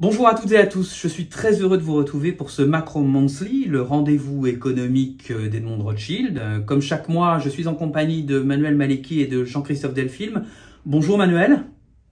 Bonjour à toutes et à tous, je suis très heureux de vous retrouver pour ce Macro Monthly, le rendez-vous économique euh, d'Edmond Rothschild. Euh, comme chaque mois, je suis en compagnie de Manuel Maliki et de Jean-Christophe Delfilm. Bonjour Manuel.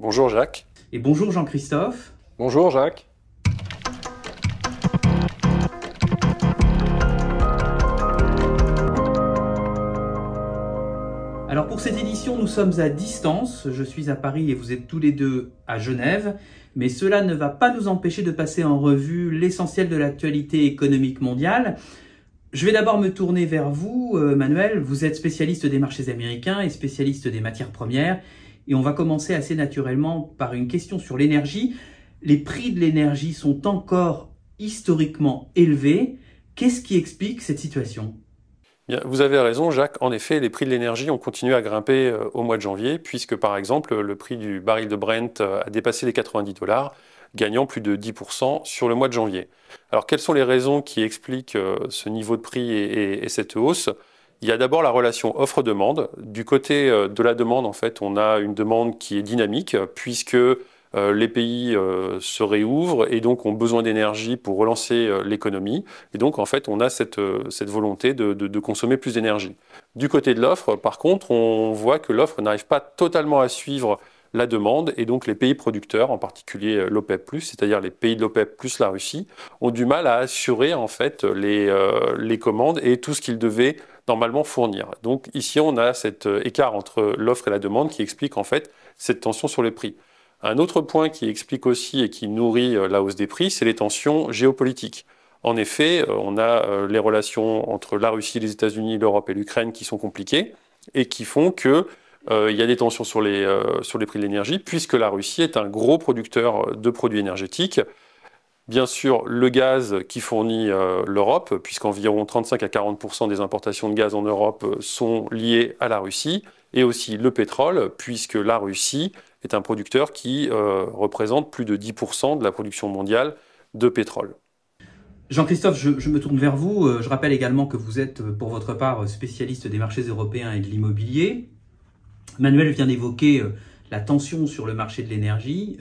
Bonjour Jacques. Et bonjour Jean-Christophe. Bonjour Jacques. Alors pour cette édition, nous sommes à distance. Je suis à Paris et vous êtes tous les deux à Genève. Mais cela ne va pas nous empêcher de passer en revue l'essentiel de l'actualité économique mondiale. Je vais d'abord me tourner vers vous, euh, Manuel. Vous êtes spécialiste des marchés américains et spécialiste des matières premières. Et on va commencer assez naturellement par une question sur l'énergie. Les prix de l'énergie sont encore historiquement élevés. Qu'est-ce qui explique cette situation vous avez raison, Jacques. En effet, les prix de l'énergie ont continué à grimper euh, au mois de janvier, puisque par exemple, le prix du baril de Brent euh, a dépassé les 90 dollars, gagnant plus de 10% sur le mois de janvier. Alors, quelles sont les raisons qui expliquent euh, ce niveau de prix et cette hausse il y a d'abord la relation offre-demande. Du côté de la demande, en fait, on a une demande qui est dynamique, puisque euh, les pays euh, se réouvrent et donc ont besoin d'énergie pour relancer euh, l'économie. Et donc, en fait, on a cette, volonté de, consommer plus d'énergie. Du côté de l'offre, par contre, on voit que l'offre n'arrive pas totalement à suivre la demande et donc les pays producteurs, en particulier l'OPEP+, c'est-à-dire les pays de l'OPEP plus la Russie, ont du mal à assurer en fait les, les commandes et tout ce qu'ils devaient normalement fournir. Donc ici, on a cet écart entre l'offre et la demande qui explique en fait cette tension sur les prix. Un autre point qui explique aussi et qui nourrit euh, la hausse des prix, c'est les tensions géopolitiques. En effet, euh, on a euh, les relations entre la Russie, les États-Unis, l'Europe et l'Ukraine qui sont compliquées et qui font que il y a des tensions sur les, sur les prix de l'énergie, puisque la Russie est un gros producteur de produits énergétiques. Bien sûr, le gaz qui fournit l'Europe, puisqu'environ 35 à 40 des importations de gaz en Europe sont liées à la Russie, et aussi le pétrole, puisque la Russie est un producteur qui euh, représente plus de 10% de la production mondiale de pétrole. Jean-Christophe, je, me tourne vers vous. Euh, je rappelle également que vous êtes, pour votre part, spécialiste des marchés européens et de l'immobilier. Manuel vient d'évoquer euh, la tension sur le marché de l'énergie.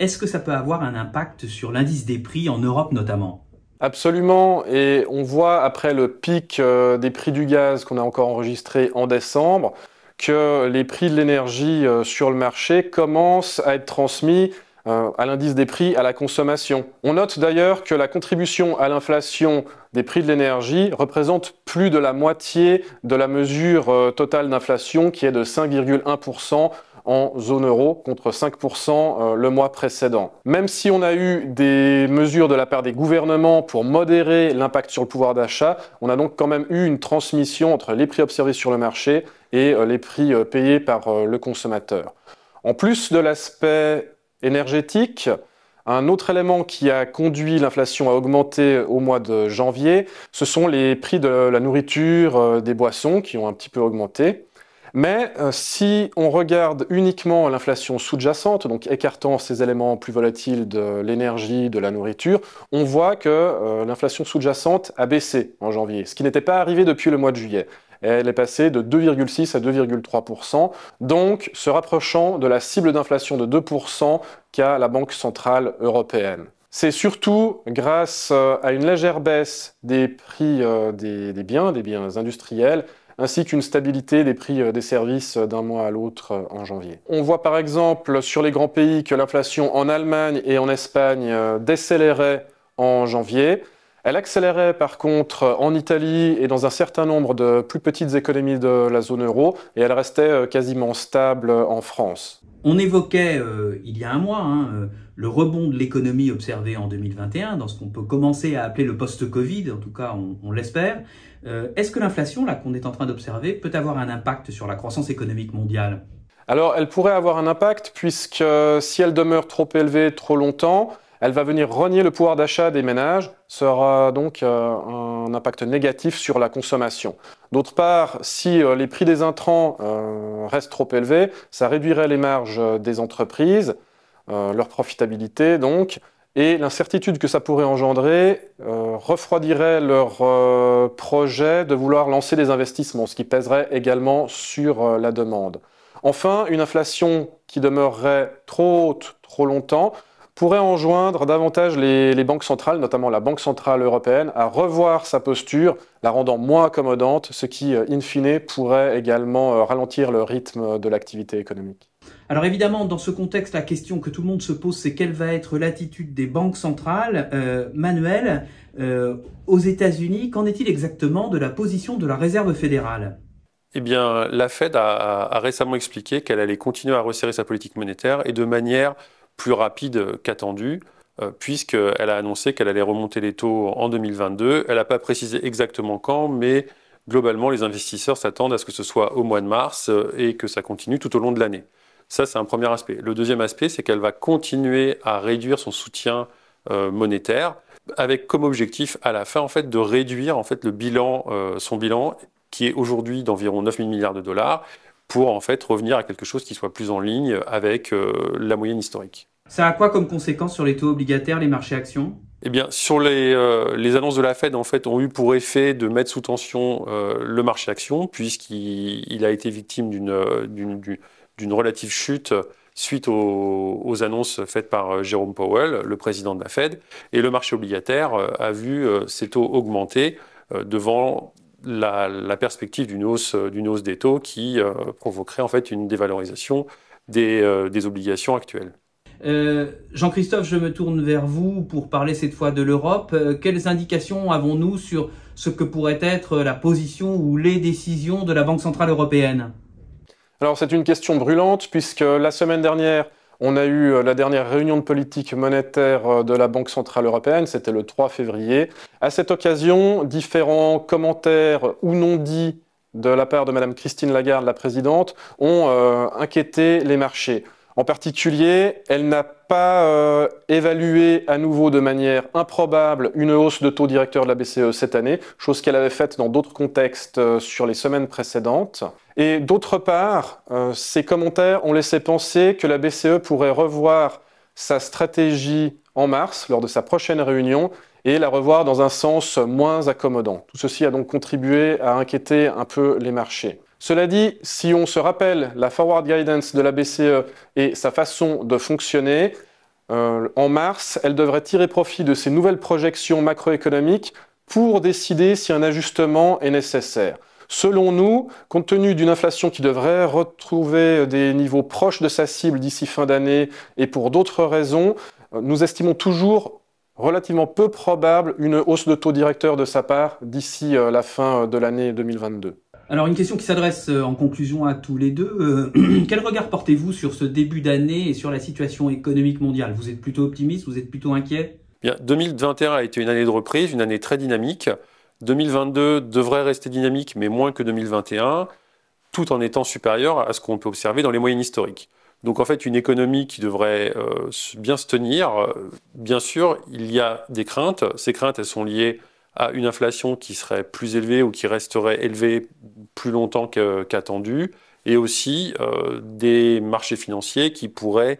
Est-ce que ça peut avoir un impact sur l'indice des prix en Europe notamment Absolument, et on voit après le pic des prix du gaz qu'on a encore enregistré en décembre, que les prix de l'énergie euh, sur le marché commencent à être transmis euh, à l'indice des prix à la consommation. On note d'ailleurs que la contribution à l'inflation des prix de l'énergie représente plus de la moitié de la mesure euh, totale d'inflation qui est de 5,1% en zone euro contre 5% le mois précédent. Même si on a eu des mesures de la part des gouvernements pour modérer l'impact sur le pouvoir d'achat, on a donc quand même eu une transmission entre les prix observés sur le marché et euh, les prix euh, payés par euh, le consommateur. En plus de l'aspect énergétique, un autre élément qui a conduit l'inflation à augmenter au mois de janvier, ce sont les prix de la nourriture, des boissons qui ont un petit peu augmenté. Mais si on regarde uniquement l'inflation sous-jacente, donc écartant ces éléments plus volatiles de l'énergie, de la nourriture, on voit que l'inflation sous-jacente a baissé en janvier, ce qui n'était pas arrivé depuis le mois de juillet. Elle est passée de 2,6 à 2,3%, donc se rapprochant de la cible d'inflation de 2% qu'a la Banque centrale européenne. C'est surtout grâce euh, à une légère baisse des prix euh, des, biens, des biens industriels, ainsi qu'une stabilité des prix euh, des services d'un mois à l'autre en janvier. On voit par exemple sur les grands pays que l'inflation en Allemagne et en Espagne décélérait en janvier, elle accélérait par contre en Italie et dans un certain nombre de plus petites économies de la zone euro et elle restait euh, quasiment stable en France. On évoquait euh, il y a un mois hein, euh, le rebond de l'économie observé en 2021 dans ce qu'on peut commencer à appeler le post-Covid, en tout cas on, l'espère. Est-ce que l'inflation qu'on est en train d'observer peut avoir un impact sur la croissance économique mondiale alors, elle pourrait avoir un impact puisque si elle demeure trop élevée trop longtemps, elle va venir renier le pouvoir d'achat des ménages, sera donc euh, un impact négatif sur la consommation. D'autre part, si euh, les prix des intrants euh, restent trop élevés, ça réduirait les marges des entreprises, leur profitabilité donc, et l'incertitude que ça pourrait engendrer refroidirait leur projet de vouloir lancer des investissements, ce qui pèserait également sur la demande. Enfin, une inflation qui demeurerait trop haute trop longtemps pourrait enjoindre davantage les, banques centrales, notamment la Banque centrale européenne, à revoir sa posture, la rendant moins accommodante, ce qui, euh, in fine, pourrait également euh, ralentir le rythme de l'activité économique. Alors évidemment, dans ce contexte, la question que tout le monde se pose, c'est quelle va être l'attitude des banques centrales. Euh, Manuel, aux États-Unis, qu'en est-il exactement de la position de la Réserve fédérale eh bien, la Fed a, récemment expliqué qu'elle allait continuer à resserrer sa politique monétaire et de manière plus rapide qu'attendu, euh, puisqu'elle a annoncé qu'elle allait remonter les taux en 2022. Elle n'a pas précisé exactement quand, mais globalement, les investisseurs s'attendent à ce que ce soit au mois de mars euh, et que ça continue tout au long de l'année. Ça, c'est un premier aspect. Le deuxième aspect, c'est qu'elle va continuer à réduire son soutien euh, monétaire, avec comme objectif à la fin en fait de réduire en fait le bilan, son bilan qui est aujourd'hui d'environ 9 000 milliards de dollars pour en fait revenir à quelque chose qui soit plus en ligne avec euh, la moyenne historique. Ça a quoi comme conséquence sur les taux obligataires, les marchés actions eh bien, sur euh, les, annonces de la Fed, en fait, ont eu pour effet de mettre sous tension euh, le marché actions, puisqu'il a été victime d'une relative chute suite aux, aux, annonces faites par Jérôme Powell, le président de la Fed. Et le marché obligataire a vu ses taux augmenter devant la, perspective euh, d'une hausse, des taux qui euh, provoquerait en fait une dévalorisation des, euh, obligations actuelles. Jean-Christophe, je me tourne vers vous pour parler cette fois de l'Europe. quelles indications avons-nous sur ce que pourrait être la position ou les décisions de la Banque Centrale Européenne Alors c'est une question brûlante puisque la semaine dernière, on a eu euh, la dernière réunion de politique monétaire euh, de la Banque Centrale Européenne, c'était le 3 février. À cette occasion, différents commentaires ou non dits de la part de Mme Christine Lagarde, la présidente, ont euh, inquiété les marchés. En particulier, elle n'a pas euh, évalué à nouveau de manière improbable une hausse de taux directeur de la BCE cette année, chose qu'elle avait faite dans d'autres contextes euh, sur les semaines précédentes. Et d'autre part, euh, ses ces commentaires ont laissé penser que la BCE pourrait revoir sa stratégie en mars lors de sa prochaine réunion et la revoir dans un sens moins accommodant. Tout ceci a donc contribué à inquiéter un peu les marchés. Cela dit, si on se rappelle la forward guidance de la BCE et sa façon de fonctionner, euh, en mars, elle devrait tirer profit de ces nouvelles projections macroéconomiques pour décider si un ajustement est nécessaire. Selon nous, compte tenu d'une inflation qui devrait retrouver des niveaux proches de sa cible d'ici fin d'année et pour d'autres raisons, euh, nous estimons toujours relativement peu probable une hausse de taux directeur de sa part d'ici euh, la fin de l'année 2022. Alors une question qui s'adresse euh, en conclusion à tous les deux. Euh, quel regard portez-vous sur ce début d'année et sur la situation économique mondiale Vous êtes plutôt optimiste Vous êtes plutôt inquiet Bien, 2021 a été une année de reprise, une année très dynamique. 2022 devrait rester dynamique, mais moins que 2021, tout en étant supérieur à ce qu'on peut observer dans les moyennes historiques. Donc en fait, une économie qui devrait euh, bien se tenir, bien sûr, il y a des craintes. Ces craintes, elles sont liées à une inflation qui serait plus élevée ou qui resterait élevée plus longtemps qu'attendu, et aussi euh, des marchés financiers qui pourraient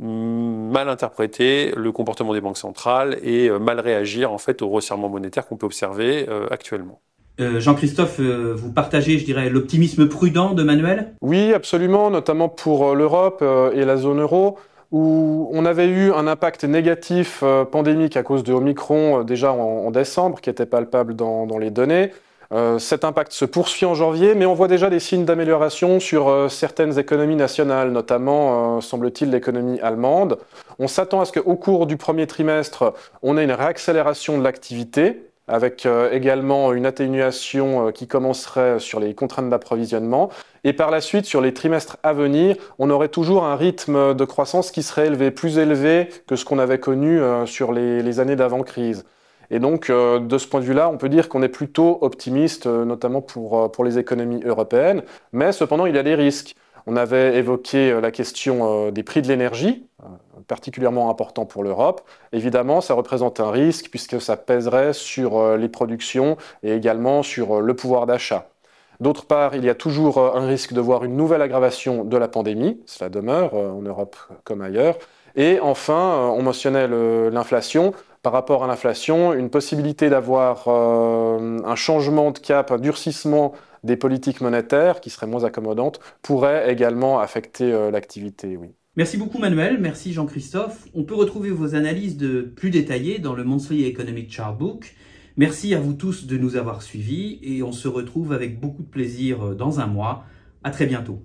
mal interpréter le comportement des banques centrales et euh, mal réagir en fait au resserrement monétaire qu'on peut observer euh, actuellement. Jean-Christophe, vous partagez, je dirais, l'optimisme prudent de Manuel Oui, absolument, notamment pour l'Europe et la zone euro où on avait eu un impact négatif euh, pandémique à cause de Omicron euh, déjà en, décembre, qui était palpable dans, les données. Euh, cet impact se poursuit en janvier, mais on voit déjà des signes d'amélioration sur certaines économies nationales, notamment, semble-t-il, l'économie allemande. On s'attend à ce qu'au cours du premier trimestre, on ait une réaccélération de l'activité, avec euh, également une atténuation euh, qui commencerait sur les contraintes d'approvisionnement. Et par la suite, sur les trimestres à venir, on aurait toujours un rythme de croissance qui serait élevé, plus élevé que ce qu'on avait connu euh, sur les, les années d'avant-crise. Et donc, de ce point de vue-là, on peut dire qu'on est plutôt optimiste, notamment pour, pour les économies européennes. Mais cependant, il y a des risques. On avait évoqué la question des prix de l'énergie, particulièrement important pour l'Europe. Évidemment, ça représente un risque puisque ça pèserait sur euh, les productions et également sur euh, le pouvoir d'achat. D'autre part, il y a toujours euh, un risque de voir une nouvelle aggravation de la pandémie, cela demeure en Europe comme ailleurs. Et enfin, on mentionnait l'inflation. Par rapport à l'inflation, une possibilité d'avoir un changement de cap, un durcissement des politiques monétaires qui serait moins accommodantes, pourrait également affecter l'activité, oui. Merci beaucoup Manuel, merci Jean-Christophe. On peut retrouver vos analyses de plus détaillées dans le Monthly Economic Chartbook. Merci à vous tous de nous avoir suivis et on se retrouve avec beaucoup de plaisir dans un mois. À très bientôt.